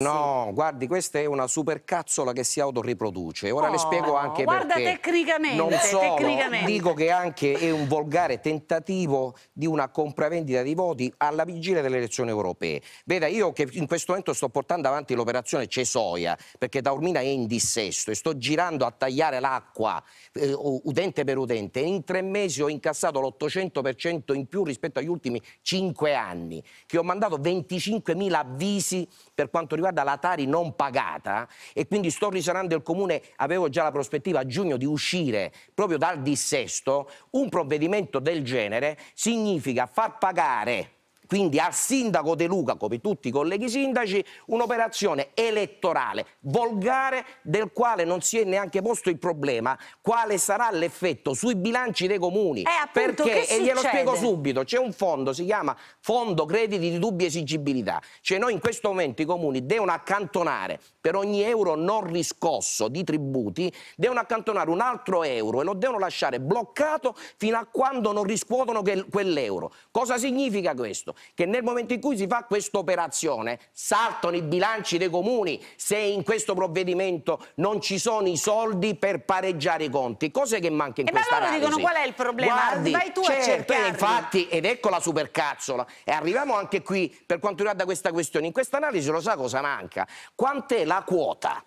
No, sì. guardi, questa è una supercazzola che si autoriproduce. Ora oh, le spiego anche guarda perché. Guarda tecnicamente, non solo, tecnicamente. dico che anche è un volgare tentativo di una compravendita di voti alla vigilia delle elezioni europee. Veda, io che in questo momento sto portando avanti l'operazione Cesoia, perché Taormina è in dissesto e sto girando a tagliare l'acqua eh, udente per utente. In tre mesi ho incassato l'800% in più rispetto agli ultimi cinque anni, che ho mandato 25.000 avvisi per quanto riguarda riguarda la Tari non pagata e quindi sto risanando il comune, avevo già la prospettiva a giugno di uscire proprio dal dissesto, un provvedimento del genere significa far pagare quindi al sindaco De Luca, come tutti i colleghi sindaci, un'operazione elettorale volgare del quale non si è neanche posto il problema quale sarà l'effetto sui bilanci dei comuni. Eh, appunto, perché, e glielo spiego subito, c'è un fondo, si chiama Fondo Crediti di Dubbia Esigibilità, cioè noi in questo momento i comuni devono accantonare per ogni euro non riscosso di tributi, devono accantonare un altro euro e lo devono lasciare bloccato fino a quando non riscuotono quell'euro. Cosa significa questo? che nel momento in cui si fa questa operazione saltano i bilanci dei comuni se in questo provvedimento non ci sono i soldi per pareggiare i conti, cose che manca in e questa analisi. Ma loro dicono qual è il problema, Guardi, vai tu certo, a cercarli. Infatti, ed ecco la supercazzola, e arriviamo anche qui per quanto riguarda questa questione, in questa analisi lo sa cosa manca, quant'è la quota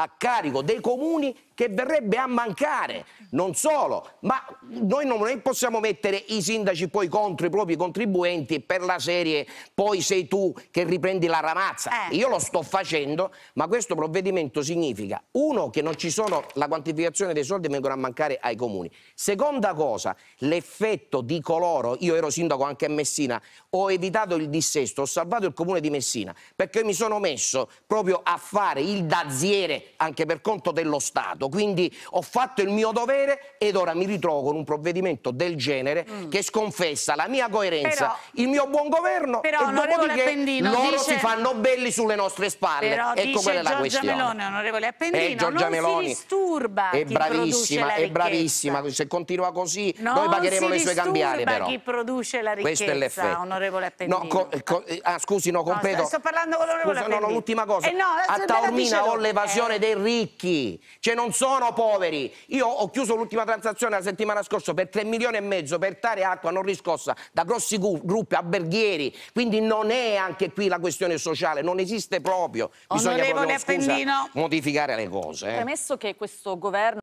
a carico dei comuni che verrebbe a mancare. Non solo, ma noi non possiamo mettere i sindaci poi contro i propri contribuenti per la serie poi sei tu che riprendi la ramazza. Eh. Io lo sto facendo, ma questo provvedimento significa, uno, che non ci sono la quantificazione dei soldi vengono a mancare ai comuni. Seconda cosa, l'effetto di coloro, io ero sindaco anche a Messina, ho evitato il dissesto, ho salvato il comune di Messina, perché mi sono messo proprio a fare il daziere anche per conto dello Stato, quindi ho fatto il mio dovere ed ora mi ritrovo con un provvedimento del genere mm. che sconfessa la mia coerenza, però, il mio buon governo però, e dopodiché Appendino, loro dice... si fanno belli sulle nostre spalle. Però, ecco quella è la Giorgia questione. Melone, onorevole eh, Appendino, eh, non Meloni si disturba è bravissima, è bravissima, se continua così non noi pagheremo le sue cambiali però. chi produce la ricchezza, Questo è l'effetto. onorevole Appendino. No, co, co, ah, scusi, no, completo. No, sto, sto parlando con l'onorevole Appendino. No, no, l'ultima cosa. Eh no, a Taormina ho l'evasione eh. dei ricchi, cioè non sono poveri. Io ho chiuso l'ultima transazione la settimana scorsa per 3 milioni e mezzo per tare acqua non riscossa da grossi gruppi alberghieri. Quindi non è anche qui la questione sociale, non esiste proprio. Bisogna proprio scusa, modificare le cose. Eh. Premesso che questo governo